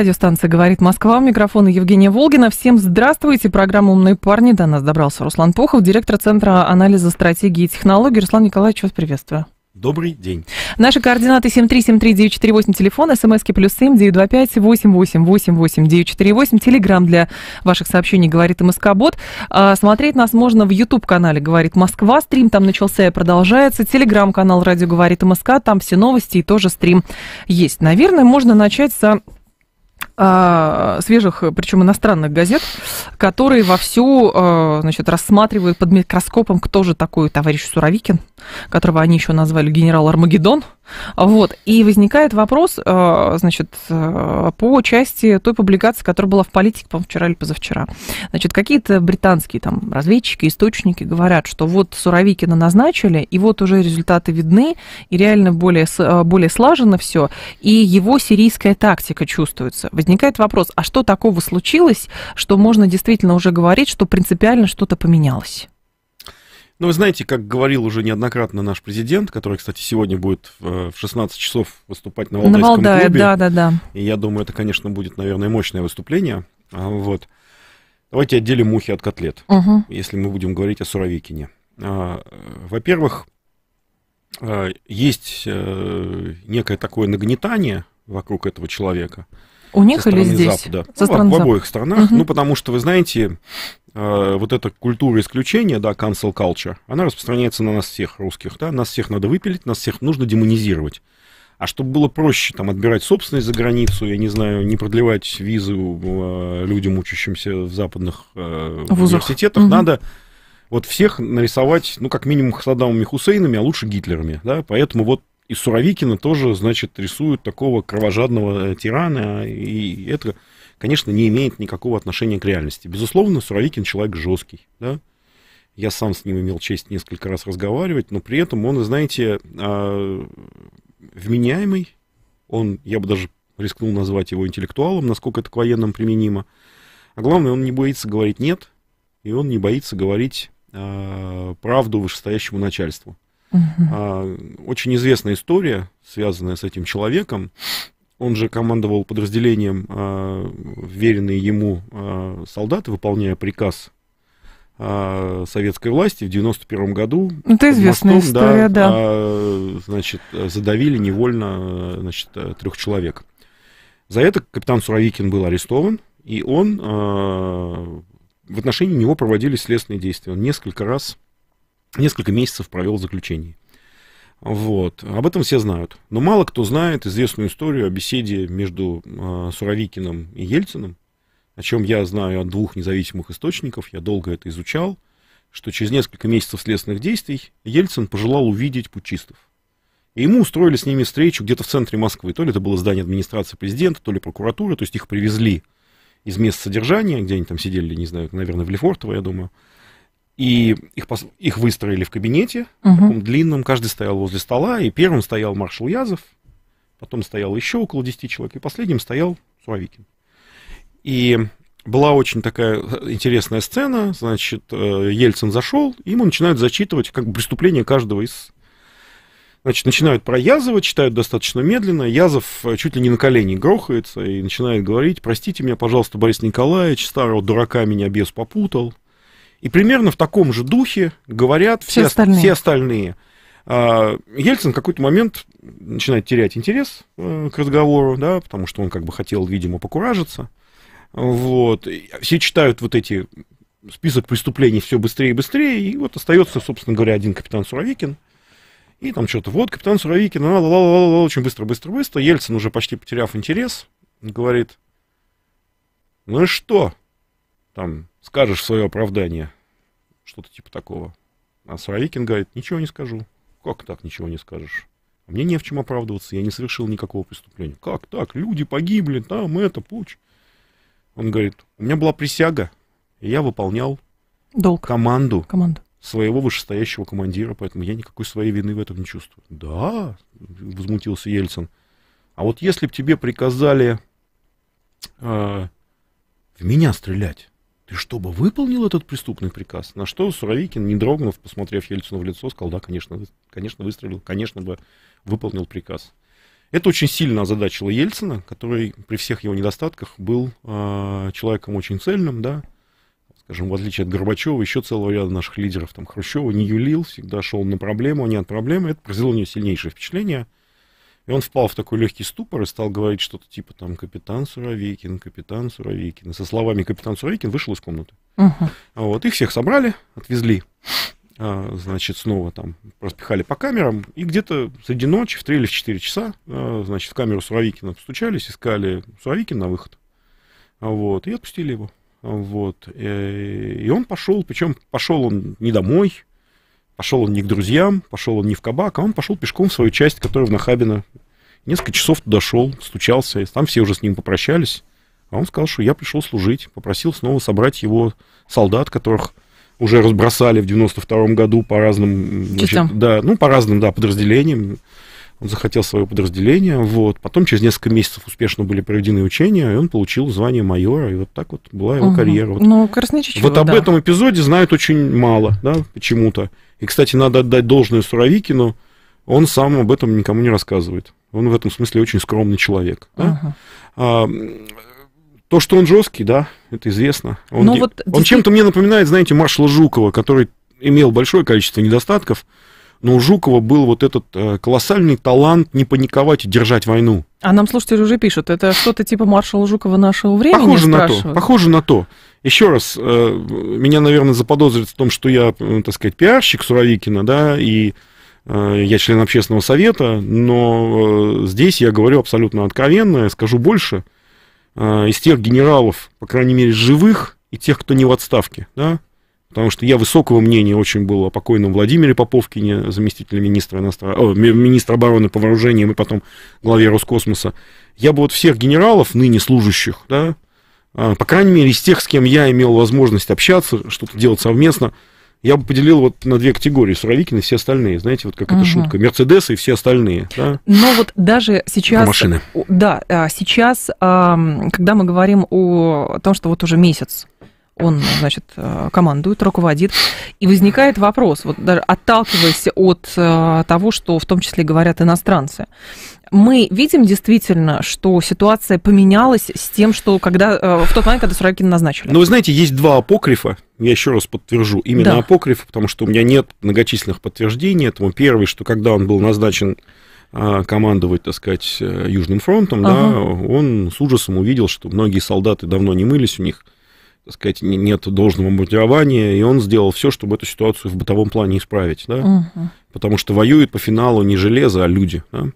Радиостанция «Говорит Москва». У микрофона Евгения Волгина. Всем здравствуйте. Программа «Умные парни». До нас добрался Руслан Пухов, директор Центра анализа стратегии и технологий. Руслан Николаевич, вас приветствую. Добрый день. Наши координаты 7373948, телефон, смски плюс 7, 925 888 948, телеграмм для ваших сообщений «Говорит МСК Бот». А, смотреть нас можно в YouTube-канале «Говорит Москва», стрим там начался и продолжается, телеграм-канал «Радио Говорит Москва там все новости и тоже стрим есть. Наверное, можно начать со а, свежих, причем иностранных газет, которые вовсю а, значит, рассматривают под микроскопом, кто же такой товарищ Суровикин, которого они еще назвали генерал Армагеддон. Вот. И возникает вопрос, э, значит, э, по части той публикации, которая была в политике, по вчера или позавчера. Значит, какие-то британские там разведчики, источники говорят, что вот Суровикина назначили, и вот уже результаты видны, и реально более, э, более слажено все, и его сирийская тактика чувствуется. Возникает вопрос, а что такого случилось, что можно действительно уже говорить, что принципиально что-то поменялось? Ну вы знаете, как говорил уже неоднократно наш президент, который, кстати, сегодня будет э, в 16 часов выступать на Валдайском на Валдае, клубе. Да, да, да. И я думаю, это, конечно, будет, наверное, мощное выступление. А, вот. Давайте отделим мухи от котлет, угу. если мы будем говорить о Суровикине. А, во-первых, э, есть э, некое такое нагнетание вокруг этого человека – у них или здесь? Запада. Со ну, стороны в, обоих странах. Угу. Ну, потому что, вы знаете, э, вот эта культура исключения, да, cancel culture, она распространяется на нас всех, русских, да, нас всех надо выпилить, нас всех нужно демонизировать. А чтобы было проще там отбирать собственность за границу, я не знаю, не продлевать визу э, людям, учащимся в западных э, Вузах. университетах, угу. надо вот всех нарисовать, ну, как минимум, Саддамами Хусейнами, а лучше Гитлерами, да, поэтому вот и Суровикина тоже, значит, рисуют такого кровожадного э, тирана, и это, конечно, не имеет никакого отношения к реальности. Безусловно, Суровикин человек жесткий, да, я сам с ним имел честь несколько раз разговаривать, но при этом он, знаете, а, вменяемый, он, я бы даже рискнул назвать его интеллектуалом, насколько это к военным применимо. А главное, он не боится говорить «нет», и он не боится говорить а, правду вышестоящему начальству. А, очень известная история, связанная с этим человеком. Он же командовал подразделением, а, веренные ему а, солдаты, выполняя приказ советской власти в 91 году. Это известная Мостом, история, да. да. Значит, задавили невольно значит, трех человек. За это капитан Суровикин был арестован, и он в отношении него проводились следственные действия. Он несколько раз несколько месяцев провел в заключении. Вот. Об этом все знают. Но мало кто знает известную историю о беседе между э, Суровикиным и Ельциным, о чем я знаю от двух независимых источников, я долго это изучал, что через несколько месяцев следственных действий Ельцин пожелал увидеть пучистов. И ему устроили с ними встречу где-то в центре Москвы. То ли это было здание администрации президента, то ли прокуратура. То есть их привезли из мест содержания, где они там сидели, не знаю, наверное, в Лефортово, я думаю. И их, их выстроили в кабинете, угу. таком длинном, каждый стоял возле стола, и первым стоял маршал Язов, потом стоял еще около 10 человек, и последним стоял Суровикин. И была очень такая э, интересная сцена, значит, э, Ельцин зашел, ему начинают зачитывать как бы преступление каждого из... Значит, начинают про Язова, читают достаточно медленно, Язов э, чуть ли не на колени грохается и начинает говорить, простите меня, пожалуйста, Борис Николаевич, старого дурака меня бес попутал, и примерно в таком же духе говорят все, все остальные. Все остальные. А, Ельцин в какой-то момент начинает терять интерес э, к разговору, да, потому что он как бы хотел, видимо, покуражиться. Вот. Все читают вот эти список преступлений все быстрее и быстрее, и вот остается, собственно говоря, один капитан Суровикин, и там что-то, вот, капитан Суровикин, ла -ла -ла -ла, очень быстро, быстро, быстро, Ельцин уже почти потеряв интерес, говорит, ну что, там скажешь свое оправдание, что-то типа такого. А Суровикин говорит, ничего не скажу. Как так ничего не скажешь? «А мне не в чем оправдываться, я не совершил никакого преступления. Как так? Люди погибли, там это, путь. Он говорит, у меня была присяга, и я выполнял Долг. команду. Команду своего вышестоящего командира, поэтому я никакой своей вины в этом не чувствую. Да, возмутился Ельцин. А вот если бы тебе приказали э, в меня стрелять, ты чтобы выполнил этот преступный приказ? На что Суровикин, не дрогнув, посмотрев Ельцину в лицо, сказал, да, конечно, конечно выстрелил, конечно бы выполнил приказ. Это очень сильно озадачило Ельцина, который при всех его недостатках был э, человеком очень цельным, да, скажем, в отличие от Горбачева, еще целого ряда наших лидеров, там, Хрущева не юлил, всегда шел на проблему, а не от проблемы. Это произвело у нее сильнейшее впечатление – и он впал в такой легкий ступор и стал говорить что-то типа там «Капитан Суровикин, капитан Суровикин». И со словами «Капитан Суровикин» вышел из комнаты. Угу. Вот, их всех собрали, отвезли а, значит, снова там распихали по камерам, и где-то среди ночи, в 3 или в 4 часа, а, значит, в камеру Суровикина постучались, искали Суровикина на выход, вот, и отпустили его, вот, э, и он пошел, причем пошел он не домой, Пошел он не к друзьям, пошел он не в кабак, а он пошел пешком в свою часть, которая в Нахабино. Несколько часов туда шел, стучался, и там все уже с ним попрощались. А он сказал, что я пришел служить, попросил снова собрать его солдат, которых уже разбросали в 92 году по разным... Значит, да, ну, по разным, да, подразделениям он захотел свое подразделение, вот. Потом через несколько месяцев успешно были проведены учения, и он получил звание майора, и вот так вот была его угу. карьера. Вот. Ну, красноречиво, Вот об да. этом эпизоде знают очень мало, да, почему-то. И, кстати, надо отдать должное Суровикину, он сам об этом никому не рассказывает. Он в этом смысле очень скромный человек. Да? Ага. А, то, что он жесткий, да, это известно. Он, ну, вот, он действительно... чем-то мне напоминает, знаете, маршала Жукова, который имел большое количество недостатков, но у Жукова был вот этот э, колоссальный талант не паниковать и держать войну. А нам слушатели уже пишут, это что-то типа маршала Жукова нашего времени? Похоже на то, похоже на то. Еще раз, э, меня, наверное, заподозрят в том, что я, э, так сказать, пиарщик Суровикина, да, и я член общественного совета, но здесь я говорю абсолютно откровенно, я скажу больше. Из тех генералов, по крайней мере, живых, и тех, кто не в отставке, да, потому что я высокого мнения очень был о покойном Владимире Поповкине, заместителе министра, иностран... о, министра обороны по вооружениям и потом главе Роскосмоса. Я бы вот всех генералов, ныне служащих, да, а, по крайней мере, из тех, с кем я имел возможность общаться, что-то делать совместно, я бы поделил вот на две категории Суровикин и все остальные. Знаете, вот как угу. это шутка. Мерседесы и все остальные. Да? Но вот даже сейчас... Это машины. Да, а, сейчас, когда мы говорим о том, что вот уже месяц он, значит, э, командует, руководит. И возникает вопрос, вот даже отталкиваясь от э, того, что в том числе говорят иностранцы, мы видим действительно, что ситуация поменялась с тем, что когда э, в тот момент, когда Суракин назначили. Ну, вы знаете, есть два апокрифа. Я еще раз подтвержу именно да. апокриф, потому что у меня нет многочисленных подтверждений этому. Первый, что когда он был назначен командовать, так сказать, Южным фронтом, ага. да, он с ужасом увидел, что многие солдаты давно не мылись у них так сказать, нет должного мотивования, и он сделал все, чтобы эту ситуацию в бытовом плане исправить, да? Угу. Потому что воюют по финалу не железо, а люди, да?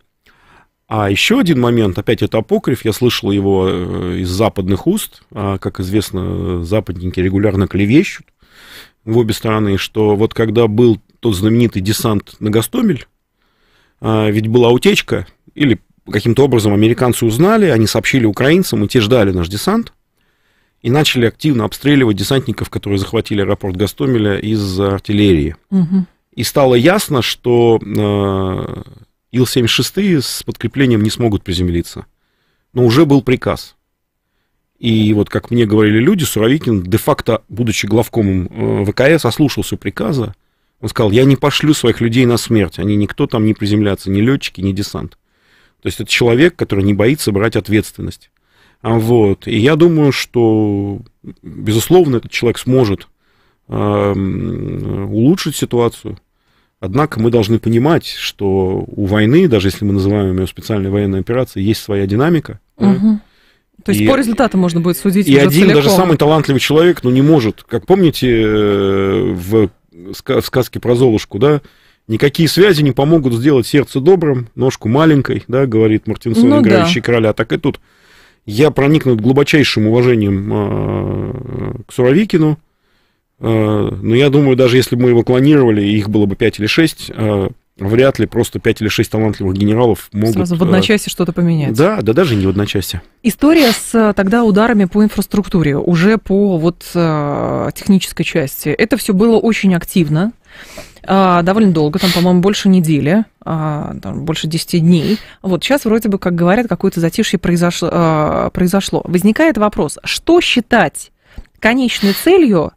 А еще один момент, опять это апокриф, я слышал его э, из западных уст, а, как известно, западники регулярно клевещут в обе стороны, что вот когда был тот знаменитый десант на Гастомель, а, ведь была утечка, или каким-то образом американцы узнали, они сообщили украинцам, и те ждали наш десант, и начали активно обстреливать десантников, которые захватили аэропорт Гастомеля из артиллерии. Угу. И стало ясно, что э, Ил-76 с подкреплением не смогут приземлиться. Но уже был приказ. И вот, как мне говорили люди, Суровикин, де-факто, будучи главкомом э, ВКС, ослушался приказа. Он сказал, я не пошлю своих людей на смерть. Они никто там не приземлятся, ни летчики, ни десант. То есть это человек, который не боится брать ответственность. А, вот. И я думаю, что, безусловно, этот человек сможет эм, улучшить ситуацию. Однако мы должны понимать, что у войны, даже если мы называем ее специальной военной операцией, есть своя динамика. Угу. То есть и, по результатам можно будет судить. И уже один целиком. даже самый талантливый человек, ну не может. Как помните э, в, в сказке про Золушку, да? Никакие связи не помогут сделать сердце добрым, ножку маленькой, да, говорит Мартинсон, ну, играющий да. короля. Так и тут я проникнут глубочайшим уважением а, к Суровикину, а, но я думаю, даже если бы мы его клонировали, их было бы 5 или 6, а, вряд ли просто 5 или 6 талантливых генералов могут... Сразу в одночасье что-то поменять. Да, да даже не в одночасье. История с тогда ударами по инфраструктуре, уже по вот технической части. Это все было очень активно. А, довольно долго, там, по-моему, больше недели, а, там, больше 10 дней. Вот сейчас вроде бы, как говорят, какое-то затишье произошло, а, произошло. Возникает вопрос, что считать конечной целью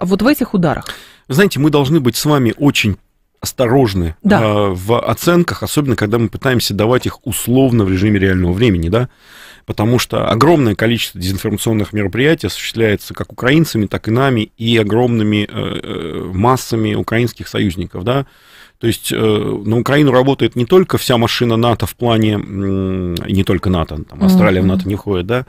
вот в этих ударах? Знаете, мы должны быть с вами очень осторожны да. э, в оценках, особенно когда мы пытаемся давать их условно в режиме реального времени, да, потому что огромное количество дезинформационных мероприятий осуществляется как украинцами, так и нами, и огромными э, э массами украинских союзников, да, то есть э, на Украину работает не только вся машина НАТО в плане, э, не только НАТО, там Австралия mm-hmm. в НАТО не ходит, да,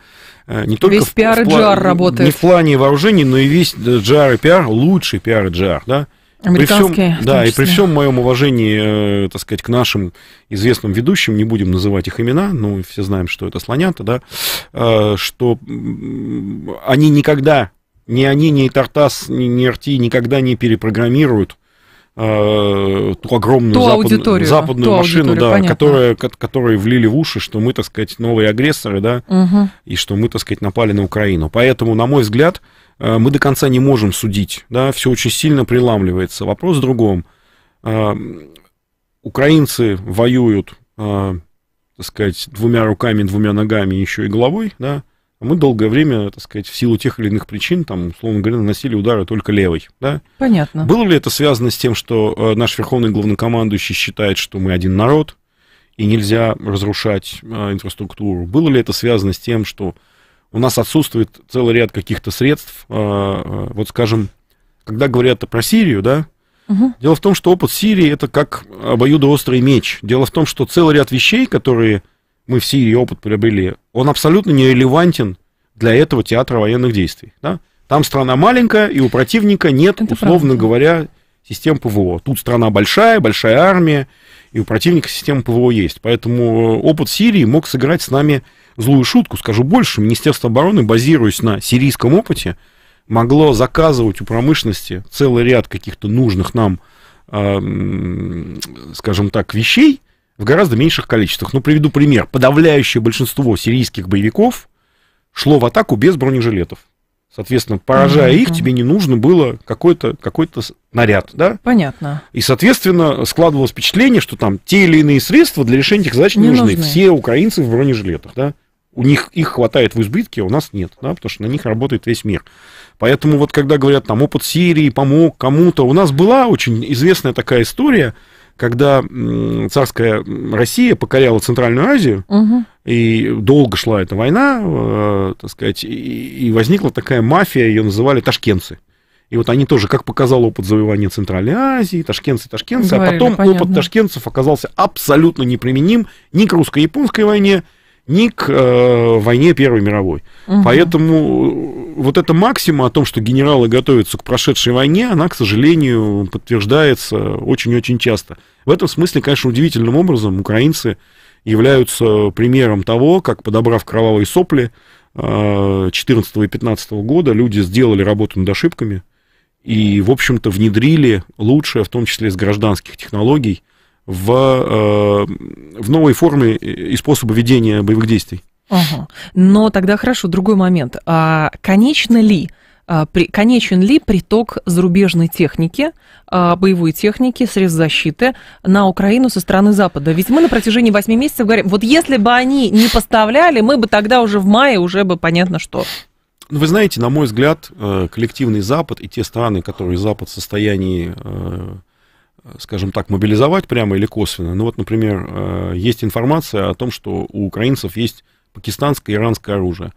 э, не только весь в, пиар и в, пла- работает. не в плане вооружений, но и весь джар и пиар, лучший пиар и джар, да, при всем, да, и при всем моем уважении, э, так сказать, к нашим известным ведущим, не будем называть их имена, но ну, все знаем, что это слонята, да, э, что они никогда, ни они, ни Тартас, ни, ни РТ никогда не перепрограммируют э, ту огромную ту запад, аудиторию, западную ту машину, да, понятно. которая, влили в уши, что мы, так сказать, новые агрессоры, да, угу. и что мы, так сказать, напали на Украину. Поэтому, на мой взгляд, Э, мы до конца не можем судить, да, все очень сильно приламливается. Вопрос в другом. Э, украинцы воюют, э, так сказать, двумя руками, двумя ногами, еще и головой, да, а мы долгое время, так сказать, в силу тех или иных причин, там, условно говоря, наносили удары только левой, да? Понятно. Было ли это связано с тем, что наш верховный главнокомандующий считает, что мы один народ, и нельзя разрушать инфраструктуру? Было ли это связано с тем, что у нас отсутствует целый ряд каких-то средств. А, а, вот, скажем, когда говорят про Сирию, да, угу. дело в том, что опыт Сирии это как обоюдоострый меч. Дело в том, что целый ряд вещей, которые мы в Сирии опыт приобрели, он абсолютно не релевантен для этого театра военных действий. Да? Там страна маленькая, и у противника нет, это условно правда. говоря, систем ПВО. Тут страна большая, большая армия, и у противника система ПВО есть. Поэтому э, опыт Сирии мог сыграть с нами злую шутку, скажу больше, Министерство обороны, базируясь на сирийском опыте, могло заказывать у промышленности целый ряд каких-то нужных нам, скажем так, вещей в гораздо меньших количествах. Ну, приведу пример. Подавляющее большинство сирийских боевиков шло в атаку без бронежилетов. Соответственно, поражая mm их, тебе не нужно было какой-то какой наряд, да? Понятно. И, соответственно, складывалось впечатление, что там те или иные средства для решения этих задач не, не нужны. нужны. Все украинцы в бронежилетах, да? у них их хватает в избытке, а у нас нет, да, потому что на них работает весь мир. Поэтому вот когда говорят, там, опыт Сирии помог кому-то, у нас была очень известная такая история, когда царская Россия покоряла Центральную Азию, угу. и долго шла эта война, э, так сказать, и, и возникла такая мафия, ее называли Ташкенцы, И вот они тоже, как показал опыт завоевания Центральной Азии, Ташкенцы Ташкенцы, а Говорили, а потом понятно. опыт Ташкенцев оказался абсолютно неприменим ни к русско-японской войне, ни к э, войне Первой мировой. Угу. Поэтому э, вот эта максима о том, что генералы готовятся к прошедшей войне, она, к сожалению, подтверждается очень-очень часто. В этом смысле, конечно, удивительным образом украинцы являются примером того, как, подобрав кровавые сопли 14 э, и 15 года, люди сделали работу над ошибками и, в общем-то, внедрили лучшее, в том числе из гражданских технологий, в, э, в новой форме и способы ведения боевых действий. Ага. Но тогда хорошо, другой момент. А конечно ли а, при, конечен ли приток зарубежной техники, а, боевой техники, средств защиты на Украину со стороны Запада? Ведь мы на протяжении 8 месяцев говорим, вот если бы они не поставляли, мы бы тогда уже в мае уже бы понятно что. Ну, вы знаете, на мой взгляд, э, коллективный Запад и те страны, которые Запад в состоянии э, скажем так, мобилизовать прямо или косвенно. Ну вот, например, э, есть информация о том, что у украинцев есть пакистанское и иранское оружие.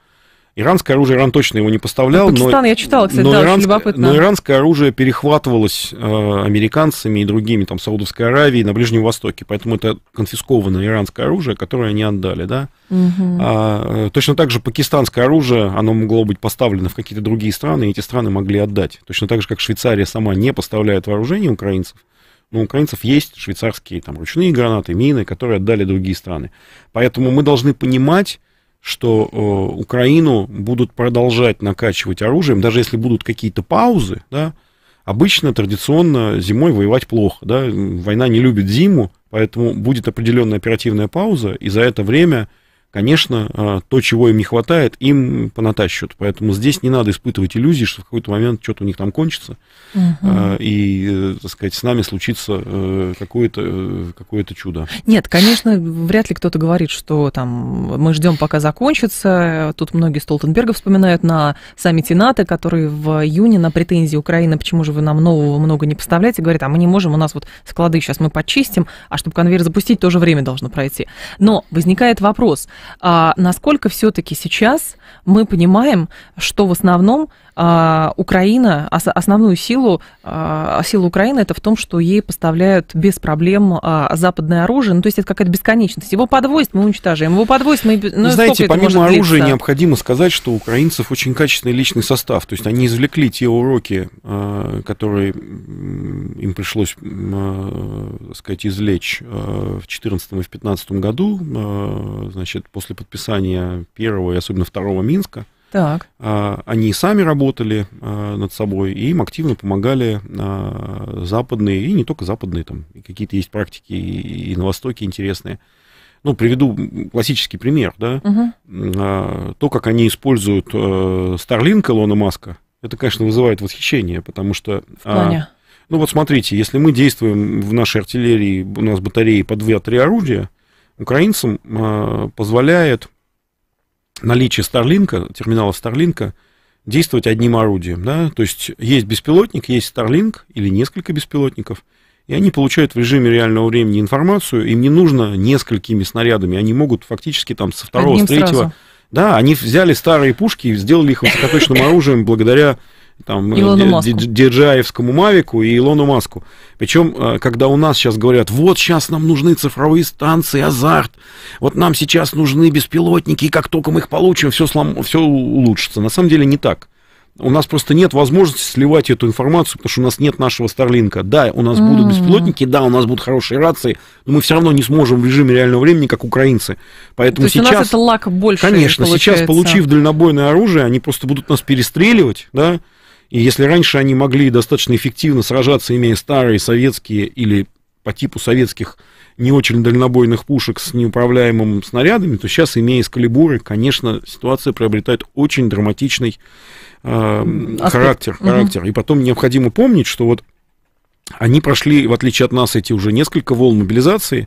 Иранское оружие, Иран точно его не поставлял. Ну, Пакистан но, я читала, кстати, но да, иранское, очень любопытно. Но иранское оружие перехватывалось э, американцами и другими, там, Саудовской Аравии, на Ближнем Востоке. Поэтому это конфискованное иранское оружие, которое они отдали, да. Угу. А, э, точно так же пакистанское оружие, оно могло быть поставлено в какие-то другие страны, и эти страны могли отдать. Точно так же, как Швейцария сама не поставляет вооружение украинцев, но ну, у украинцев есть швейцарские там ручные гранаты, мины, которые отдали другие страны. Поэтому мы должны понимать, что э, Украину будут продолжать накачивать оружием, даже если будут какие-то паузы, да, обычно традиционно зимой воевать плохо, да, война не любит зиму, поэтому будет определенная оперативная пауза, и за это время конечно, а, то, чего им не хватает, им понатащат. Поэтому здесь не надо испытывать иллюзии, что в какой-то момент что-то у них там кончится, угу. и, э, так сказать, с нами случится э, какое-то э, какое чудо. Нет, конечно, вряд ли кто-то говорит, что там мы ждем, пока закончится. Тут многие Столтенберга вспоминают на саммите НАТО, который в июне на претензии Украины, почему же вы нам нового много не поставляете, говорят, а мы не можем, у нас вот склады сейчас мы почистим, а чтобы конвейер запустить, тоже время должно пройти. Но возникает вопрос – а насколько все-таки сейчас мы понимаем, что в основном а, Украина, основную силу, а, силу Украины это в том, что ей поставляют без проблем а, западное оружие. Ну, то есть это какая-то бесконечность. Его подвозят, мы уничтожаем. Его подвозят, мы... Ну, Знаете, помимо оружия длиться? необходимо сказать, что у украинцев очень качественный личный состав. То есть они извлекли те уроки, которые им пришлось, так сказать, извлечь в 2014 и в 2015 году, значит, после подписания первого и особенно второго Минска, так. А, они сами работали а, над собой, и им активно помогали а, западные, и не только западные, там какие-то есть практики и на Востоке интересные. Ну, приведу классический пример, да. Угу. То, как они используют Starlink Илона Маска, это, конечно, вызывает восхищение, потому что... В плане? Ну, вот смотрите, если мы действуем в нашей артиллерии, у нас батареи по 2-3 орудия, украинцам позволяет наличие Старлинка, терминала Старлинка, действовать одним орудием. Да? То есть есть беспилотник, есть Старлинк или несколько беспилотников, и они получают в режиме реального времени информацию, им не нужно несколькими снарядами, они могут фактически там со второго, Одним с третьего... Сразу. Да, они взяли старые пушки и сделали их высокоточным оружием благодаря там, ну, Дерджаевскому Мавику и Илону Маску. Причем, э, когда у нас сейчас говорят, вот сейчас нам нужны цифровые станции, азарт, вот нам сейчас нужны беспилотники, и как только мы их получим, все, слом... все улучшится. На самом деле не так. У нас просто нет возможности сливать эту информацию, потому что у нас нет нашего Старлинка. Да, у нас mm-hmm. будут беспилотники, да, у нас будут хорошие рации, но мы все равно не сможем в режиме реального времени, как украинцы. Поэтому То сейчас, у нас это лак больше. Конечно, получается. сейчас, получив дальнобойное оружие, они просто будут нас перестреливать, да, и если раньше они могли достаточно эффективно сражаться, имея старые советские или по типу советских не очень дальнобойных пушек с неуправляемым снарядами, то сейчас, имея эскалибуры, конечно, ситуация приобретает очень драматичный э, характер. характер. Угу. И потом необходимо помнить, что вот они прошли, в отличие от нас, эти уже несколько волн мобилизации,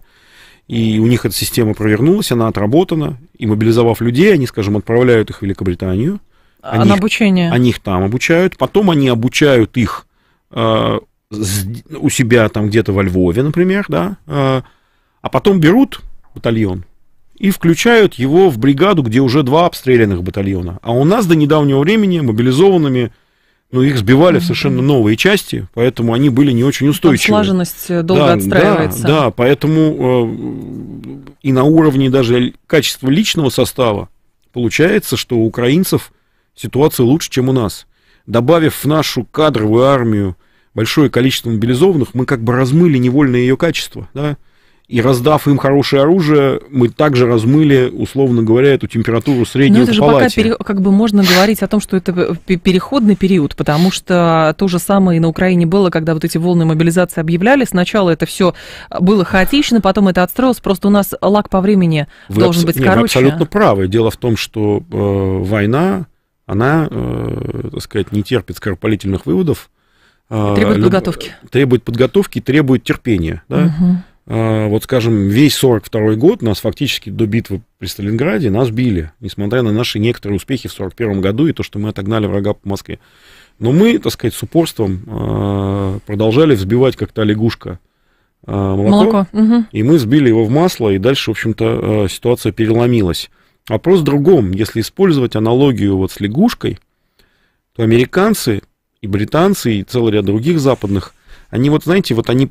и у них эта система провернулась, она отработана, и мобилизовав людей, они, скажем, отправляют их в Великобританию, они, обучение. Они них там обучают, потом они обучают их э, у себя там где-то во Львове, например, да, э, а потом берут батальон и включают его в бригаду, где уже два обстрелянных батальона. А у нас до недавнего времени мобилизованными ну, их сбивали mm-hmm. в совершенно новые части, поэтому они были не очень устойчивы. Там слаженность э, долго да, отстраивается. Да, да, поэтому э, и на уровне даже качества личного состава получается, что у украинцев – ситуация лучше, чем у нас. Добавив в нашу кадровую армию большое количество мобилизованных, мы как бы размыли невольное ее качество, да? И раздав им хорошее оружие, мы также размыли, условно говоря, эту температура среднюю Но это же пока пере, как бы можно говорить о том, что это э, переходный период, потому что то же самое и на Украине было, когда вот эти волны мобилизации объявляли. Сначала это все было хаотично, потом это отстроилось. Просто у нас лаг по времени вы должен абс- быть короче. Вы абсолютно правы. Дело в том, что э, война она, э, так сказать, не терпит скоропалительных выводов. Э, требует подготовки. Требует подготовки, требует терпения. Да? Угу. Вот, скажем, весь 42 год нас фактически до битвы при Сталинграде нас били, несмотря на наши некоторые успехи в 41 году и то, что мы отогнали врага по Москве. Но мы, так сказать, с упорством э, продолжали взбивать как-то лягушка молоко, молоко. Угу. и мы сбили его в масло, и дальше, в общем-то, ситуация переломилась. Вопрос в другом. Если использовать аналогию вот с лягушкой, то американцы и британцы, и целый ряд других западных, они вот, знаете, вот они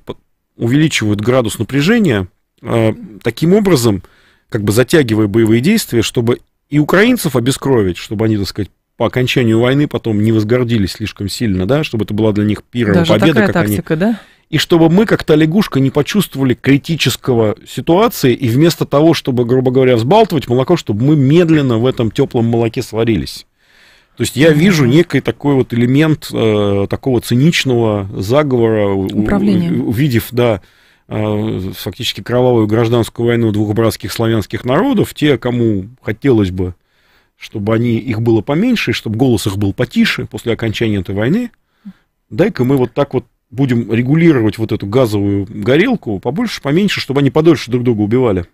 увеличивают градус напряжения э, таким образом, как бы затягивая боевые действия, чтобы и украинцев обескровить, чтобы они, так сказать, по окончанию войны потом не возгордились слишком сильно, да, чтобы это была для них первая Даже победа, такая как тактика, они. Да? и чтобы мы, как-то лягушка, не почувствовали критического ситуации, и вместо того, чтобы, грубо говоря, взбалтывать молоко, чтобы мы медленно в этом теплом молоке сварились. То есть я вижу некий такой вот элемент э, такого циничного заговора, Управления. увидев, да, э, фактически кровавую гражданскую войну двух братских славянских народов, те, кому хотелось бы, чтобы они, их было поменьше, чтобы голос их был потише после окончания этой войны, дай-ка мы вот так вот будем регулировать вот эту газовую горелку побольше, поменьше, чтобы они подольше друг друга убивали.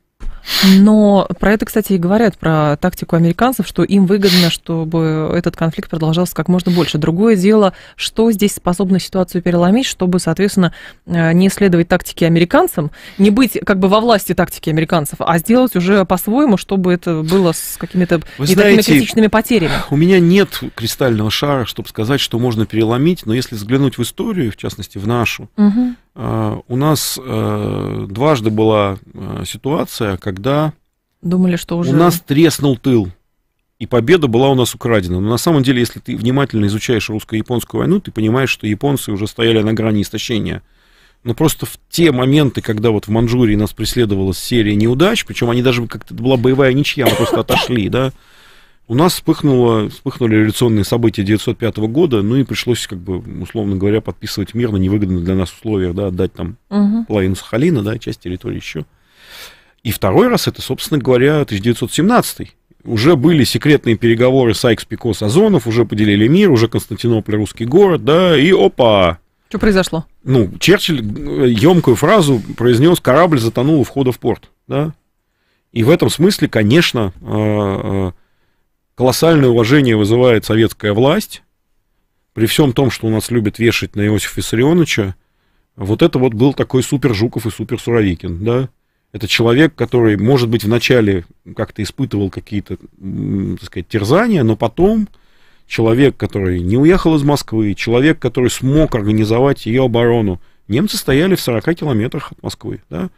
Но про это, кстати, и говорят, про тактику американцев, что им выгодно, чтобы этот конфликт продолжался как можно больше. Другое дело, что здесь способно ситуацию переломить, чтобы, соответственно, э, не следовать тактике американцам, не быть как бы во власти тактики американцев, а сделать уже по-своему, чтобы это было с какими-то не знаете, такими критичными потерями. У меня нет кристального шара, чтобы сказать, что можно переломить, но если взглянуть в историю, в частности в нашу, угу. Э, у нас э, дважды была э, ситуация, когда Думали, что уже... у нас треснул тыл. И победа была у нас украдена. Но на самом деле, если ты внимательно изучаешь русско-японскую войну, ты понимаешь, что японцы уже стояли на грани истощения. Но просто в те моменты, когда вот в Манчжурии нас преследовала серия неудач, причем они даже как-то была боевая ничья, мы просто отошли, да, у нас вспыхнуло, вспыхнули революционные события 1905 года, ну и пришлось, как бы, условно говоря, подписывать мир на невыгодных для нас условиях, да, отдать там угу. половину Сахалина, да, часть территории еще. И второй раз это, собственно говоря, 1917 уже были секретные переговоры Сайкс, Пикос, Озонов, уже поделили мир, уже Константинополь, русский город, да, и опа! Что произошло? Ну, Черчилль емкую э, фразу произнес, корабль затонул у входа в порт, да. И в этом смысле, конечно, э, э, колоссальное уважение вызывает советская власть, при всем том, что у нас любят вешать на Иосифа Виссарионовича, вот это вот был такой супер Жуков и супер Суровикин, да. Это человек, который, может быть, вначале как-то испытывал какие-то, так сказать, терзания, но потом человек, который не уехал из Москвы, человек, который смог организовать ее оборону. Немцы стояли в 40 километрах от Москвы, да.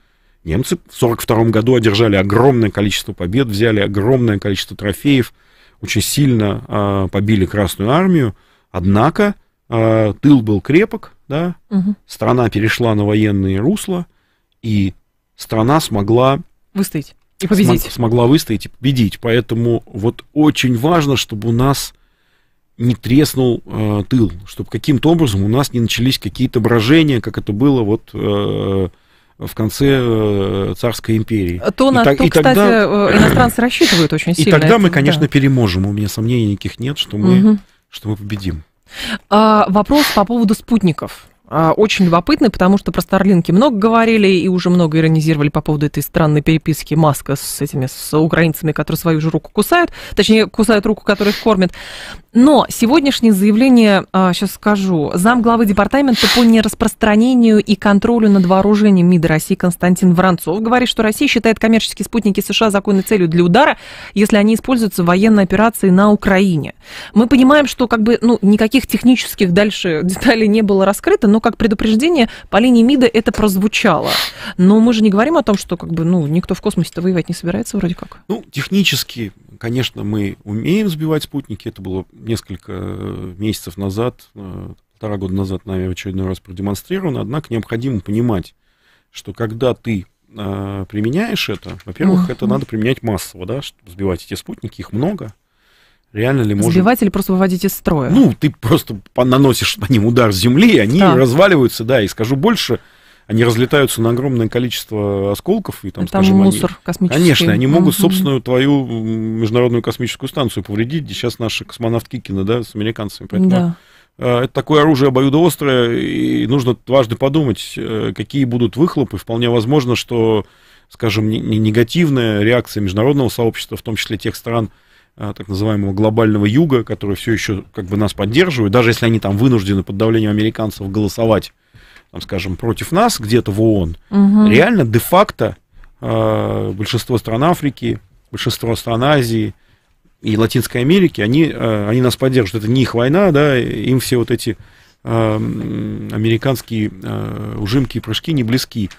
Немцы в 1942 году одержали огромное количество побед, взяли огромное количество трофеев – очень сильно э, побили Красную армию, однако э, тыл был крепок, да, угу. страна перешла на военные русла, и страна смогла... Выстоять и победить. Смог, смогла выстоять и победить. Поэтому вот очень важно, чтобы у нас не треснул э, тыл, чтобы каким-то образом у нас не начались какие-то брожения, как это было вот... Э, в конце э, царской империи. А то, на и так, и кстати, тогда, э, иностранцы рассчитывают очень сильно. И тогда это, мы, конечно, да. переможем. У меня сомнений никаких нет, что мы, угу. что мы победим. А, вопрос по поводу спутников а, очень любопытный, потому что про Старлинки много говорили и уже много иронизировали по поводу этой странной переписки Маска с этими с украинцами, которые свою же руку кусают, точнее, кусают руку, их кормят. Но сегодняшнее заявление, сейчас а, скажу, зам главы департамента по нераспространению и контролю над вооружением МИДа России Константин Воронцов говорит, что Россия считает коммерческие спутники США законной целью для удара, если они используются в военной операции на Украине. Мы понимаем, что как бы ну, никаких технических дальше деталей не было раскрыто, но как предупреждение по линии МИДа это прозвучало. Но мы же не говорим о том, что как бы ну, никто в космосе-то воевать не собирается вроде как. Ну, технически Конечно, мы умеем сбивать спутники. Это было несколько э, месяцев назад, э, полтора года назад нами в очередной раз продемонстрировано. Однако необходимо понимать, что когда ты э, применяешь это, во-первых, это надо применять массово, да, чтобы сбивать эти спутники, их много. Реально ли можно... Сбивать или просто выводить из строя? Ну, ты просто наносишь на ним удар с земли, и они да. разваливаются, да, и скажу больше, они разлетаются на огромное количество осколков. И там, ну, там скажем, мусор они... космический. Конечно, они могут собственную твою международную космическую станцию повредить. Сейчас наши космонавт Кикина, да, с американцами. Поэтому да. Э, это такое оружие обоюдоострое, и нужно дважды подумать, э, какие будут выхлопы. Вполне возможно, что, скажем, негативная реакция международного сообщества, в том числе тех стран, э, так называемого глобального юга, которые все еще как бы нас поддерживают, даже если они там вынуждены под давлением американцев голосовать там, скажем, против нас где-то в ООН, угу. реально де-факто э, большинство стран Африки, большинство стран Азии и Латинской Америки, они, э, они нас поддерживают. Это не их война, да, им все вот эти э, американские э, ужимки и прыжки не близки.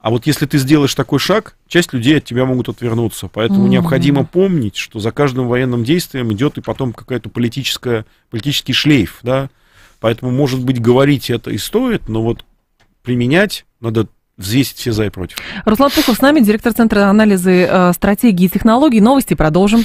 А вот если ты сделаешь такой шаг, часть людей от тебя могут отвернуться. Поэтому mm необходимо помнить, что за каждым военным действием идет и потом какая-то политическая, политический шлейф, да. Поэтому, может быть, говорить это и стоит, но вот применять, надо взвесить все за и против. Руслан Пухов с нами, директор Центра анализа э, стратегии и технологий. Новости продолжим.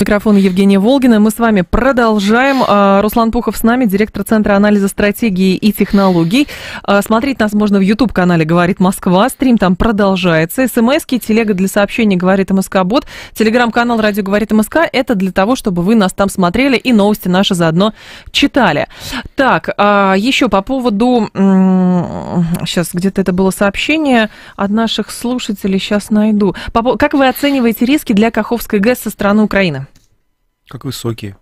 Микрофон Евгения Волгина. Мы с вами продолжаем. А, Руслан Пухов с нами, директор Центра анализа стратегии и технологий. А, смотреть нас можно в YouTube-канале «Говорит Москва». Стрим там продолжается. СМСки, телега для сообщений «Говорит МСК-бот». Телеграм-канал «Радио Говорит МСК» — это для того, чтобы вы нас там смотрели и новости наши заодно читали. Так, а, еще по поводу... Сейчас где-то это было сообщение от наших слушателей. Сейчас найду. Как вы оцениваете риски для Каховской ГЭС со стороны Украины? Как высокие.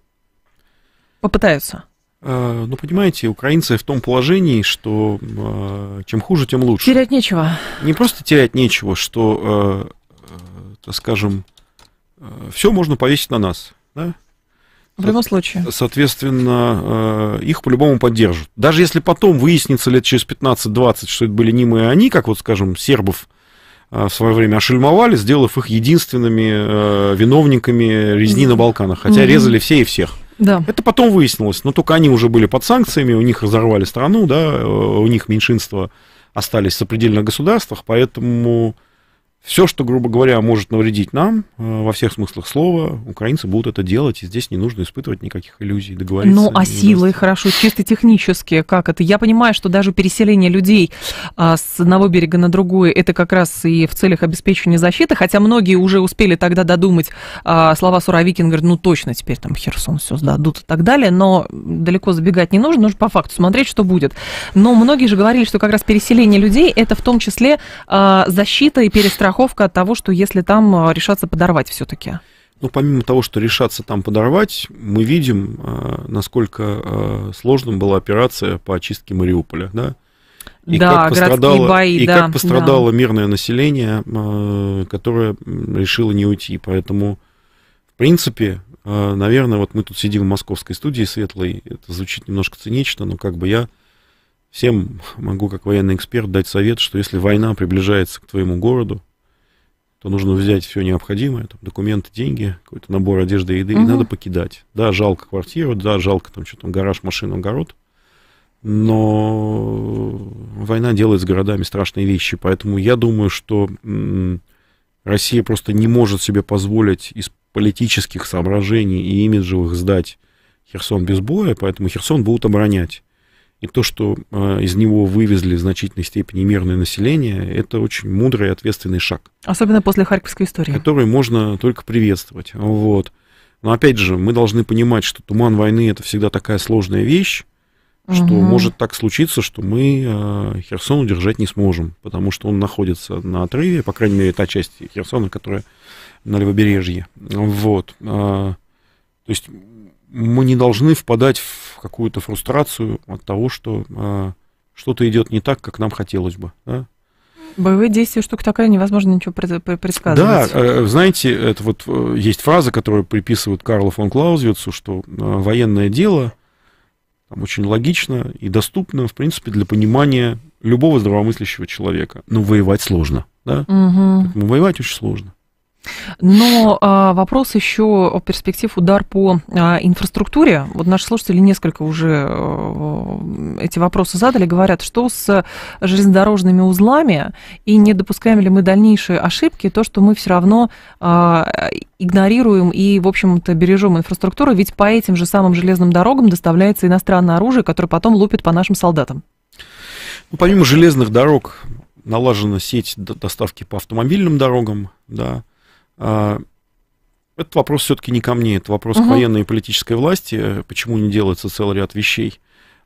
Попытаются. А, ну, понимаете, украинцы в том положении, что а, чем хуже, тем лучше. Терять нечего. Не просто терять нечего, что, а, так скажем, все можно повесить на нас. Да? В любом случае. Соответственно, их по-любому поддержат. Даже если потом выяснится лет через 15-20, что это были не мы, а они, как вот, скажем, сербов Э, в свое время ошельмовали, сделав их единственными э, виновниками резни на Балканах, хотя mm-hmm. резали все и всех. Да. Это потом выяснилось, но только они уже были под санкциями, у них разорвали страну, да, э, у них меньшинства остались в сопредельных государствах, поэтому все, что, грубо говоря, может навредить нам, э, во всех смыслах слова, украинцы будут это делать, и здесь не нужно испытывать никаких иллюзий, договориться. Ну, а силы, удастся. хорошо, чисто технически, как это? Я понимаю, что даже переселение людей а, с одного берега на другой, это как раз и в целях обеспечения защиты, хотя многие уже успели тогда додумать а, слова Суровикин, говорят, ну, точно теперь там Херсон все сдадут и так далее, но далеко забегать не нужно, нужно по факту смотреть, что будет. Но многие же говорили, что как раз переселение людей, это в том числе а, защита и перестраховка страховка от того, что если там а, решаться подорвать все-таки? Ну, помимо того, что решаться там подорвать, мы видим, а, насколько а, сложным была операция по очистке Мариуполя, да? И да, как пострадало, бои, и да. как пострадало да. мирное население, которое решило не уйти. Поэтому, в принципе, наверное, вот мы тут сидим в московской студии светлой, это звучит немножко цинично, но как бы я всем могу, как военный эксперт, дать совет, что если война приближается к твоему городу, то нужно взять все необходимое, там, документы, деньги, какой-то набор одежды, еды, угу. и надо покидать. Да, жалко квартиру, да, жалко там что то гараж, машину, огород, но война делает с городами страшные вещи, поэтому я думаю, что Россия просто не может себе позволить из политических соображений и имиджевых сдать Херсон без боя, поэтому Херсон будут оборонять. И то, что э, из него вывезли в значительной степени мирное население, это очень мудрый и ответственный шаг. Особенно после Харьковской истории. Который можно только приветствовать. Вот. Но опять же, мы должны понимать, что туман войны это всегда такая сложная вещь, что угу. может так случиться, что мы э, Херсон удержать не сможем, потому что он находится на отрыве, по крайней мере, та часть Херсона, которая на левобережье. Вот. А, то есть мы не должны впадать в какую-то фрустрацию от того, что э, что-то идет не так, как нам хотелось бы. Да? Боевые действия, штука такая, невозможно ничего предсказывать. Да, э, знаете, это вот э, есть фраза, которую приписывают Карлу фон Клаузвицу, что э, военное дело там, очень логично и доступно, в принципе, для понимания любого здравомыслящего человека. Но воевать сложно, да? Угу. Поэтому воевать очень сложно. Но а, вопрос еще о перспектив удар по а, инфраструктуре. Вот наши слушатели несколько уже а, эти вопросы задали, говорят, что с железнодорожными узлами и не допускаем ли мы дальнейшие ошибки, то, что мы все равно а, игнорируем и, в общем-то, бережем инфраструктуру, ведь по этим же самым железным дорогам доставляется иностранное оружие, которое потом лупит по нашим солдатам. Ну, помимо железных дорог налажена сеть доставки по автомобильным дорогам, да, а, этот вопрос все-таки не ко мне, это вопрос угу. к военной и политической власти, почему не делается целый ряд вещей.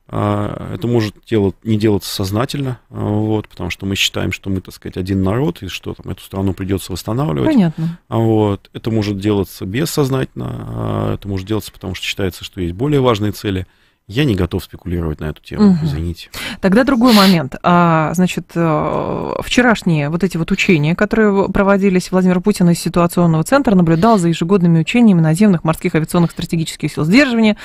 А, это может делать, не делаться сознательно, а, вот, потому что мы считаем, что мы, так сказать, один народ, и что там эту страну придется восстанавливать. Понятно. Вот, это может делаться бессознательно, это может делаться, потому что считается, что есть более важные цели – я не готов спекулировать на эту тему, угу. извините. Тогда другой момент. А, значит, э, вчерашние вот эти вот учения, которые проводились, Владимир Путин из ситуационного центра наблюдал за ежегодными учениями наземных морских авиационных стратегических сил сдерживания.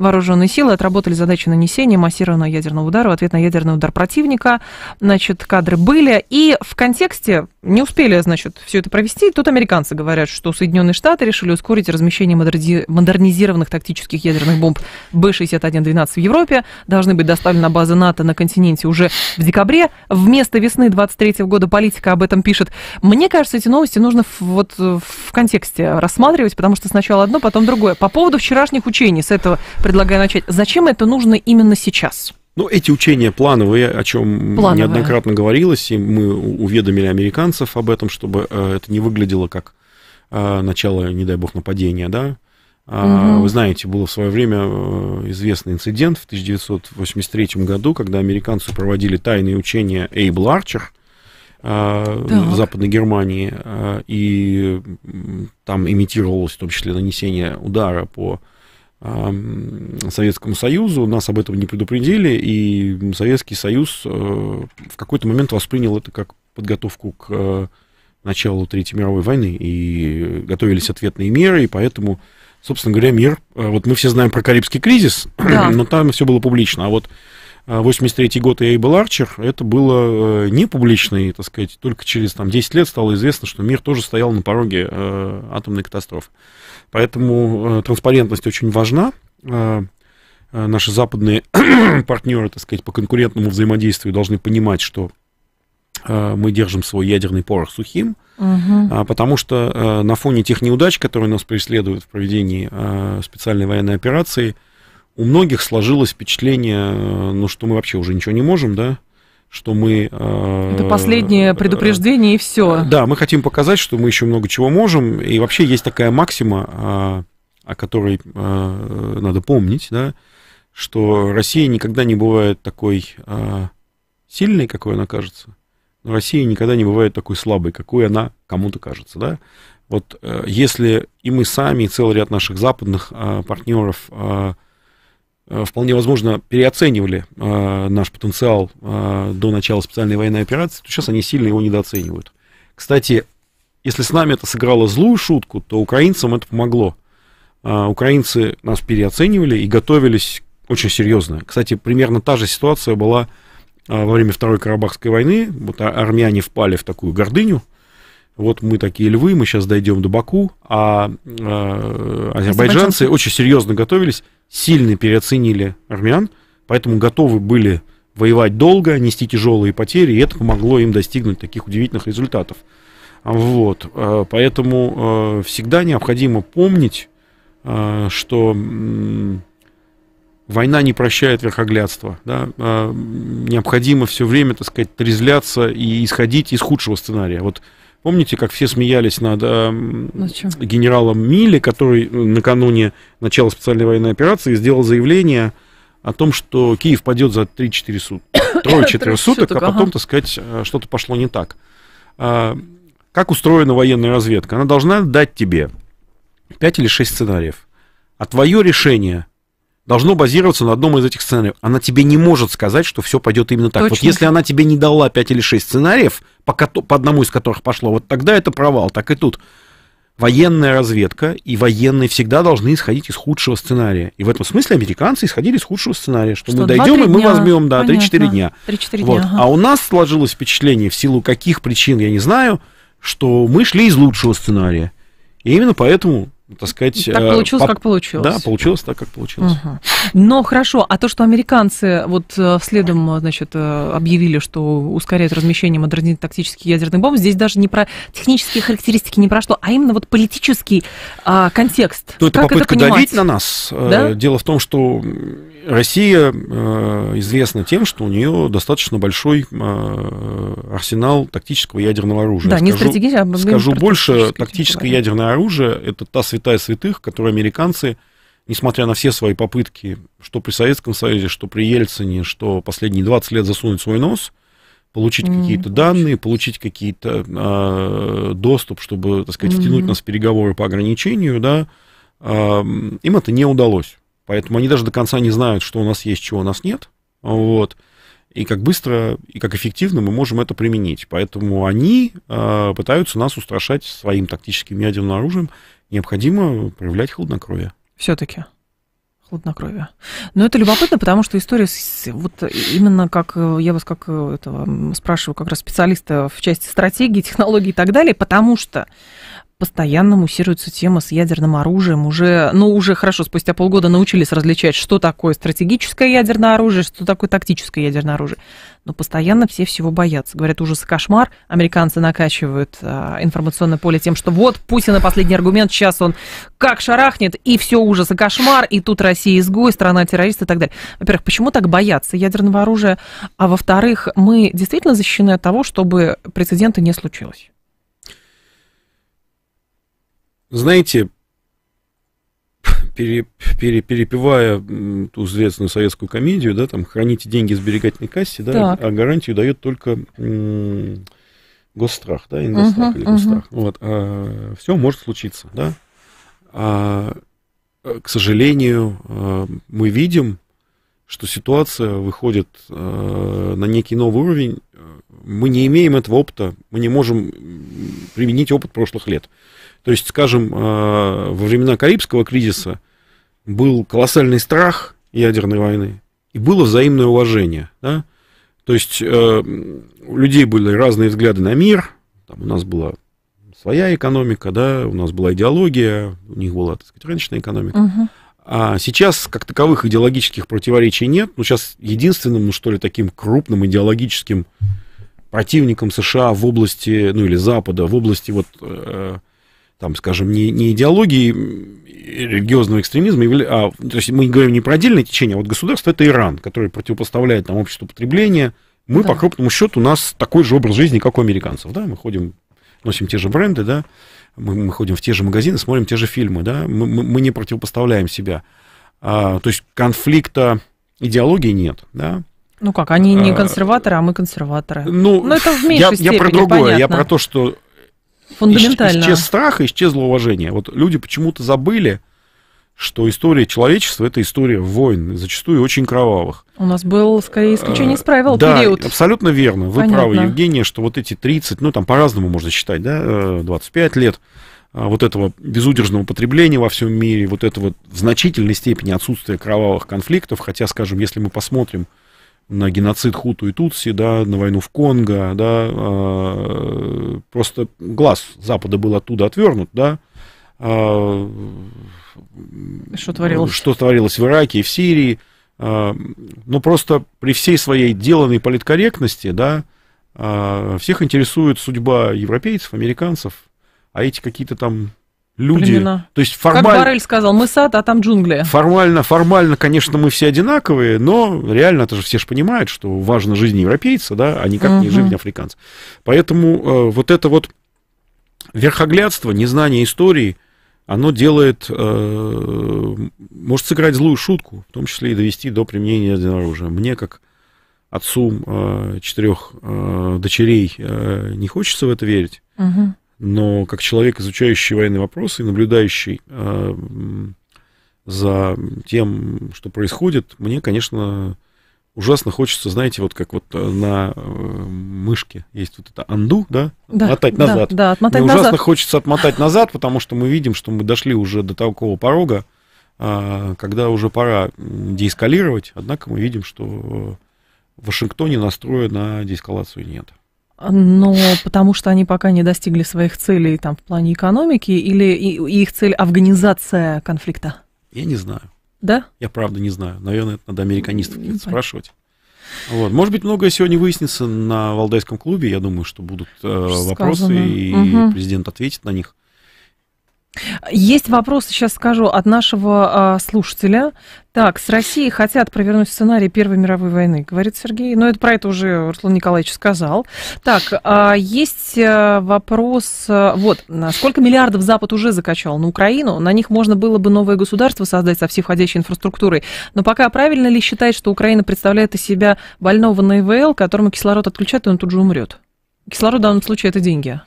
Вооруженные силы отработали задачи нанесения массированного ядерного удара в ответ на ядерный удар противника. Значит, кадры были. И в контексте не успели, значит, все это провести. Тут американцы говорят, что Соединенные Штаты решили ускорить размещение модернизированных тактических ядерных бомб Б-61-12 в Европе. Должны быть доставлены на базы НАТО на континенте уже в декабре. Вместо весны 23 года политика об этом пишет. Мне кажется, эти новости нужно вот в контексте рассматривать, потому что сначала одно, потом другое. По поводу вчерашних учений, с этого предлагаю начать. Зачем это нужно именно сейчас? Ну, эти учения плановые, о чем плановые. неоднократно говорилось, и мы уведомили американцев об этом, чтобы э, это не выглядело как э, начало, не дай бог, нападения, да. Угу. Вы знаете, было в свое время э, известный инцидент в 1983 году, когда американцы проводили тайные учения Эйбл Арчер, так. в Западной Германии, и там имитировалось в том числе нанесение удара по Советскому Союзу, нас об этом не предупредили, и Советский Союз э, в какой-то момент воспринял это как подготовку к э, началу Третьей мировой войны, и готовились ответные меры, и поэтому, собственно говоря, мир... Э, вот мы все знаем про Карибский кризис, да. но там все было публично, а вот 83 а, год и Эйбл Арчер, это было э, не публично, так сказать, только через там, 10 лет стало известно, что мир тоже стоял на пороге э, атомной катастрофы. Поэтому э, транспарентность очень важна. Э, э наши западные партнеры, так сказать, по конкурентному взаимодействию должны понимать, что э, мы держим свой ядерный порох сухим, угу. потому что на фоне тех неудач, которые нас преследуют в проведении специальной военной операции, у многих сложилось впечатление, э, ну, что мы вообще уже ничего не можем, да, что мы... Э, Это последнее э, предупреждение и все. Да, мы хотим показать, что мы еще много чего можем, и вообще есть такая максима, а, о которой надо помнить, да, что Россия никогда не бывает такой сильной, какой она кажется, но Россия никогда не бывает такой слабой, какой она кому-то кажется, да. Вот если и мы сами, и целый ряд наших западных партнеров Э, вполне возможно, переоценивали э, наш потенциал э, до начала специальной военной операции, то сейчас они сильно его недооценивают. Кстати, если с нами это сыграло злую шутку, то украинцам это помогло. Э, украинцы нас переоценивали и готовились очень серьезно. Кстати, примерно та же ситуация была э, во время Второй Карабахской войны. Вот а-, армяне впали в такую гордыню, вот мы такие львы, мы сейчас дойдем до Баку, а э, азербайджанцы очень серьезно готовились, сильно переоценили армян, поэтому готовы были воевать долго, нести тяжелые потери, и это помогло им достигнуть таких удивительных результатов. Вот, э, поэтому э, всегда необходимо помнить, э, что э, война не прощает верхоглядства, да, э, необходимо все время, так сказать, трезвляться и исходить из худшего сценария. Вот Помните, как все смеялись над ну, генералом Милли, который накануне начала специальной военной операции сделал заявление о том, что Киев падет за 3-4 суток. Трое-четыре суток, а потом, ага. так сказать, а, что-то пошло не так. А, как устроена военная разведка? Она должна дать тебе 5 или 6 сценариев. А твое решение – должно базироваться на одном из этих сценариев. Она тебе не может сказать, что все пойдет именно так. Точно. Вот если она тебе не дала 5 или 6 сценариев, по, по одному из которых пошло, вот тогда это провал, так и тут. Военная разведка и военные всегда должны исходить из худшего сценария. И в этом смысле американцы исходили из худшего сценария, что, что мы дойдем и мы возьмем, да, 3-4 дня. 3-4 вот. дня ага. А у нас сложилось впечатление, в силу каких причин, я не знаю, что мы шли из лучшего сценария. И именно поэтому так сказать... Так э, получилось, по... как получилось. Да, получилось так, как получилось. Угу. Но хорошо, а то, что американцы вот э, следом, э, значит, объявили, что ускоряют размещение модернизированных тактических ядерных бомб, здесь даже не про технические характеристики, не прошло, а именно вот политический а, контекст. То ну, это как попытка это давить на нас. Да? Дело в том, что Россия известна тем, что у нее достаточно большой арсенал тактического ядерного оружия. Да, скажу, не стратегическое, а Скажу больше, тактическое типа, да. ядерное оружие – это та святая святая святых, которую американцы, несмотря на все свои попытки, что при Советском Союзе, что при Ельцине, что последние 20 лет засунуть свой нос, получить mm-hmm. какие-то данные, получить какие-то э, доступ, чтобы, так сказать, mm-hmm. втянуть нас в переговоры по ограничению, да, э, им это не удалось. Поэтому они даже до конца не знают, что у нас есть, чего у нас нет. Вот и как быстро и как эффективно мы можем это применить. Поэтому они э, пытаются нас устрашать своим тактическим ядерным оружием, необходимо проявлять хладнокровие. Все-таки хладнокровие. Но это любопытно, потому что история с, вот именно как э, я вас как э, этого спрашиваю как раз специалиста в части стратегии, технологий и так далее, потому что постоянно муссируется тема с ядерным оружием. Уже, ну, уже хорошо, спустя полгода научились различать, что такое стратегическое ядерное оружие, что такое тактическое ядерное оружие. Но постоянно все всего боятся. Говорят, ужас и кошмар. Американцы накачивают а, информационное поле тем, что вот Путина последний аргумент, сейчас он как шарахнет, и все ужас и кошмар, и тут Россия изгой, страна террориста и так далее. Во-первых, почему так боятся ядерного оружия? А во-вторых, мы действительно защищены от того, чтобы прецеденты не случилось? Знаете, пере, пере, перепевая ту известную советскую комедию, да, там храните деньги в сберегательной кассе, да, так. а гарантию дает только госстрах, да, ингосстрах uh-huh, или госстрах. Uh-huh. Вот, а, все может случиться, да. А, к сожалению, а, мы видим, что ситуация выходит а, на некий новый уровень. Мы не имеем этого опыта, мы не можем применить опыт прошлых лет. То есть, скажем, э, во времена Карибского кризиса был колоссальный страх ядерной войны, и было взаимное уважение. Да? То есть, э, у людей были разные взгляды на мир, там у нас была своя экономика, да, у нас была идеология, у них была, так сказать, рыночная экономика. Угу. А сейчас, как таковых идеологических противоречий нет. Ну, сейчас единственным, ну, что ли, таким крупным идеологическим противником США в области, ну, или Запада, в области вот э, там, скажем, не, не идеологии религиозного экстремизма, а, то есть мы говорим не про отдельное течение, а вот государство это Иран, который противопоставляет там обществу потребления. Мы, да. по крупному счету, у нас такой же образ жизни, как у американцев, да, мы ходим, носим те же бренды, да, мы, мы ходим в те же магазины, смотрим те же фильмы, да, мы, мы, мы не противопоставляем себя. А, то есть конфликта идеологии нет, да, ну как, они не а, консерваторы, а мы консерваторы. Ну, Но ну, это в меньшей я, степени, я про другое, понятно. я про то, что Фундаментально. исчез страх, исчезло уважение. Вот люди почему-то забыли, что история человечества это история войн, зачастую очень кровавых. У нас был, скорее, исключение из правил да, период. абсолютно верно. Вы Понятно. правы, Евгения, что вот эти 30, ну там по-разному можно считать, да, 25 э, лет а вот этого безудержного потребления во всем мире, вот этого в значительной степени отсутствия кровавых конфликтов, хотя, скажем, если мы посмотрим на геноцид Хуту и Тутси, да, на войну в Конго, да, э, просто глаз Запада был оттуда отвернут, да, э, что творилось? Что творилось в Ираке и в Сирии, э, а, но ну, просто при всей своей деланной политкорректности, да, э, всех интересует судьба европейцев, американцев, а эти какие-то там люди. Племена. То есть формально... Как Барель сказал, мы сад, а там джунгли. Формально, формально, конечно, мы все одинаковые, но реально это же все же понимают, что важна жизнь европейца, да, а никак угу. не жизнь африканца. Поэтому э, вот это вот верхоглядство, незнание истории, оно делает, э, может сыграть злую шутку, в том числе и довести до применения ядерного оружия. Мне, как отцу э, четырех э, дочерей, э, не хочется в это верить. Угу но как человек, изучающий военные вопросы и наблюдающий э, за тем, что происходит, мне, конечно, ужасно хочется, знаете, вот как вот э, на э, мышке есть вот это анду, да? да отмотать назад. Да, да, отмотать мне назад. ужасно хочется отмотать назад, потому что мы видим, что мы дошли уже до такого порога, э, когда уже пора деэскалировать, однако мы видим, что э, в Вашингтоне настроя на деэскалацию нет. Но потому что они пока не достигли своих целей там, в плане экономики, или их цель афганизация конфликта? Я не знаю. Да? Я правда не знаю. Наверное, это надо американистов Понятно. спрашивать. Вот. Может быть, многое сегодня выяснится на Валдайском клубе. Я думаю, что будут э, вопросы, и угу. президент ответит на них. Есть вопрос, сейчас скажу, от нашего а, слушателя. Так, с Россией хотят провернуть сценарий Первой мировой войны, говорит Сергей. Но это про это уже Руслан Николаевич сказал. Так, а, есть э, вопрос, э, вот, сколько миллиардов Запад уже закачал на Украину? На них можно было бы новое государство создать со всей входящей инфраструктурой. Но пока правильно ли считать, что Украина представляет из себя больного на ИВЛ, которому кислород отключат, и он тут же умрет? Кислород в данном случае это деньги.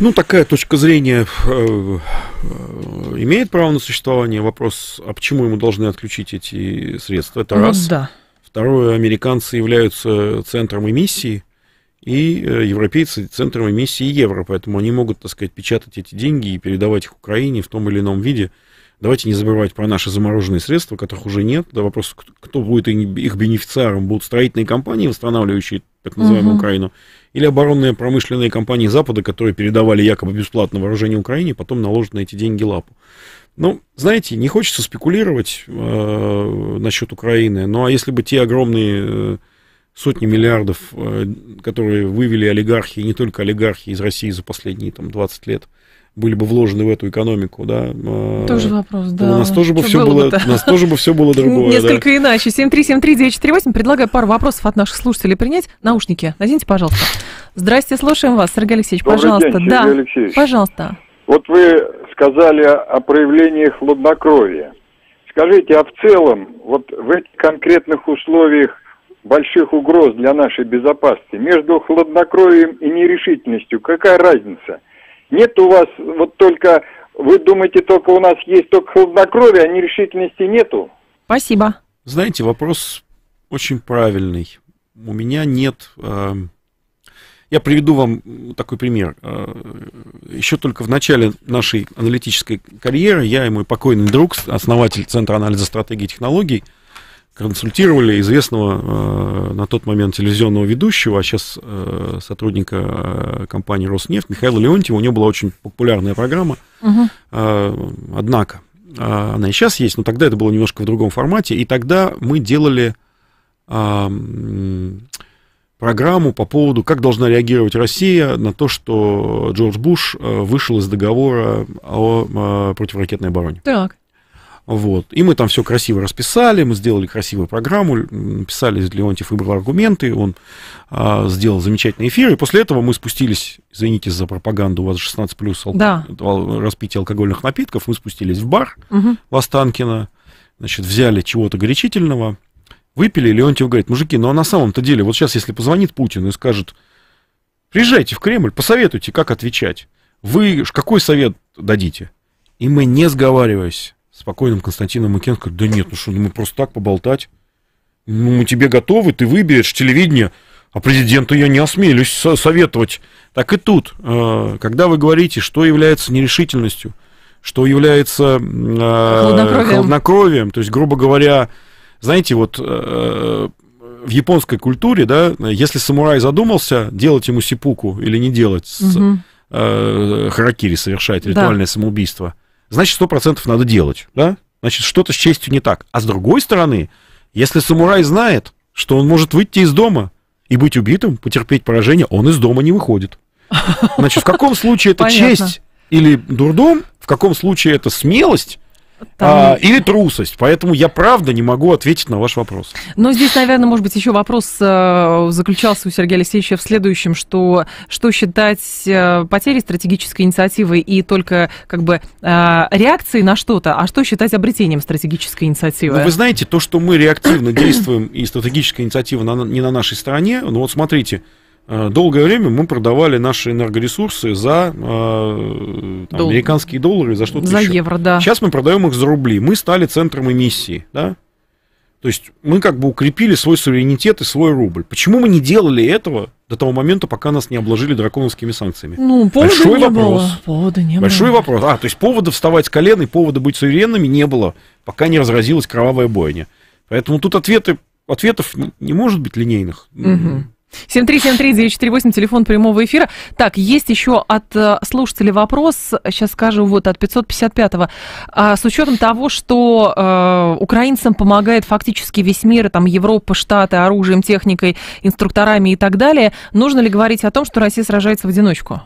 Ну, такая точка зрения э, э, имеет право на существование. Вопрос, а почему ему должны отключить эти средства? Это ну, раз. Да. Второе, американцы являются центром эмиссии, и э, европейцы центром эмиссии евро, поэтому они могут, так сказать, печатать эти деньги и передавать их Украине в том или ином виде. Давайте не забывать про наши замороженные средства, которых уже нет. Да, вопрос, кто будет их бенефициаром? Будут строительные компании, восстанавливающие так называемую угу. Украину, или оборонные промышленные компании Запада, которые передавали якобы бесплатно вооружение Украине, потом наложат на эти деньги лапу. Ну, знаете, не хочется спекулировать э, насчет Украины, ну а если бы те огромные э, сотни миллиардов, э, которые вывели олигархи, и не только олигархи из России за последние там, 20 лет, э, были бы вложены в эту экономику, да. А, тоже вопрос, да. У нас тоже бы все было, было у нас тоже бы все было другое. Несколько да. иначе. 7373948. Предлагаю пару вопросов от наших слушателей принять. Наушники наденьте, пожалуйста. Здрасте, слушаем вас, Сергей Алексеевич, Добрый пожалуйста. День, да, Алексеевич. пожалуйста. Вот вы сказали о проявлении хладнокровия. Скажите, а в целом, вот в этих конкретных условиях больших угроз для нашей безопасности, между хладнокровием и нерешительностью какая разница – нет у вас вот только, вы думаете, только у нас есть только хладнокровие, а нерешительности нету? Спасибо. Знаете, вопрос очень правильный. У меня нет... Э, я приведу вам такой пример. Э, еще только в начале нашей аналитической карьеры я и мой покойный друг, основатель Центра анализа стратегии и технологий, э, консультировали известного э, на тот момент телевизионного ведущего, а сейчас э, сотрудника э, компании «Роснефть» Михаила Леонтьева. У него была очень популярная программа. Угу. Э, однако, э, она и сейчас есть, но тогда это было немножко в другом формате. И тогда мы делали э, программу по поводу, как должна реагировать Россия на то, что Джордж Буш э, вышел из договора о э, противоракетной обороне. Так. Вот. И мы там все красиво расписали, мы сделали красивую программу, написали из Леонтьев выбрал аргументы, он а, сделал замечательный эфир, и после этого мы спустились, извините за пропаганду, у вас 16 плюс алко... да. распитие алкогольных напитков, мы спустились в бар угу. в Останкино, значит, взяли чего-то горячительного, выпили, и Леонтьев говорит, мужики, ну а на самом-то деле, вот сейчас, если позвонит Путин и скажет, приезжайте в Кремль, посоветуйте, как отвечать, вы какой совет дадите? И мы, не сговариваясь, спокойным Константином Макеном да нет, ну что, ну мы просто так поболтать. Ну, мы тебе готовы, ты выберешь телевидение, а президенту я не осмелюсь советовать. Так и тут, э, когда вы говорите, что является нерешительностью, что является э, холоднокровием, холоднокровием то есть, грубо говоря, знаете, вот э, в японской культуре, да, если самурай задумался, делать ему сипуку или не делать, угу. харакири совершать, ритуальное да. самоубийство – значит, 100% надо делать, да? Значит, что-то с честью не так. А с другой стороны, если самурай знает, что он может выйти из дома и быть убитым, потерпеть поражение, он из дома не выходит. Значит, в каком случае это Понятно. честь или дурдом, в каком случае это смелость, а, или трусость. Поэтому я правда не могу ответить на ваш вопрос. Но здесь, наверное, может быть, еще вопрос э, заключался у Сергея Алексеевича в следующем, что, что считать э, потерей стратегической инициативы и только как бы э, реакцией на что-то, а что считать обретением стратегической инициативы? Ну, вы знаете, то, что мы реактивно действуем, и стратегическая инициатива на, не на нашей стороне, ну вот смотрите, Э, долгое время мы продавали наши энергоресурсы за э, там, американские доллары, за что-то за еще. евро, да. Сейчас мы продаем их за рубли. Мы стали центром эмиссии, да? То есть мы как бы укрепили свой суверенитет и свой рубль. Почему мы не делали этого до того момента, пока нас не обложили драконовскими санкциями? Ну, повода Большой не вопрос. было. Повода не Большой было. вопрос. А, то есть повода вставать с колен и повода быть суверенными не было, пока не разразилась кровавая бойня. Поэтому тут ответы, ответов не может быть линейных. Угу. 248, телефон прямого эфира. Так, есть еще от э, слушателей вопрос, сейчас скажу, вот от 555-го. А, с учетом того, что э, украинцам помогает фактически весь мир, там Европа, Штаты, оружием, техникой, инструкторами и так далее, нужно ли говорить о том, что Россия сражается в одиночку?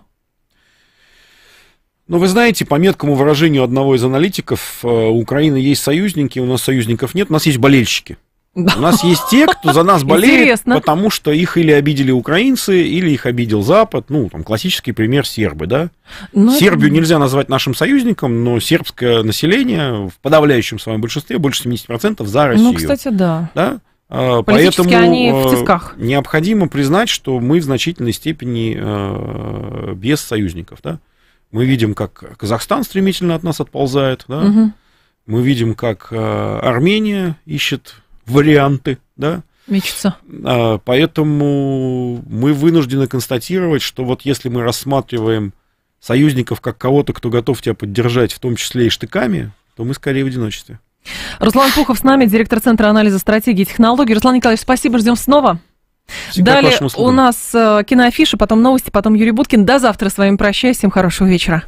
Ну, вы знаете, по меткому выражению одного из аналитиков, э, у Украины есть союзники, у нас союзников нет, у нас есть болельщики. У нас есть те, кто за нас болеет, Интересно. потому что их или обидели украинцы, или их обидел Запад. Ну, там классический пример сербы, да? Но ну, Сербию это... нельзя назвать нашим союзником, но сербское население в подавляющем своем большинстве, больше 70% за ну, Россию. Ну, кстати, да. Да? А, поэтому они в э, тисках. необходимо признать, что мы в значительной степени э, без союзников. Да? Мы видим, как Казахстан стремительно от нас отползает. Да? Угу. Мы видим, как э, Армения ищет варианты, да? Мечется. А, поэтому мы вынуждены констатировать, что вот если мы рассматриваем союзников как кого-то, кто готов тебя поддержать, в том числе и штыками, то мы скорее в одиночестве. Руслан Пухов с нами, директор Центра анализа стратегии и технологий. Руслан Николаевич, спасибо, ждем снова. Всегда Далее у нас э, киноафиша, потом новости, потом Юрий Буткин. До завтра с вами прощаюсь. Всем хорошего вечера.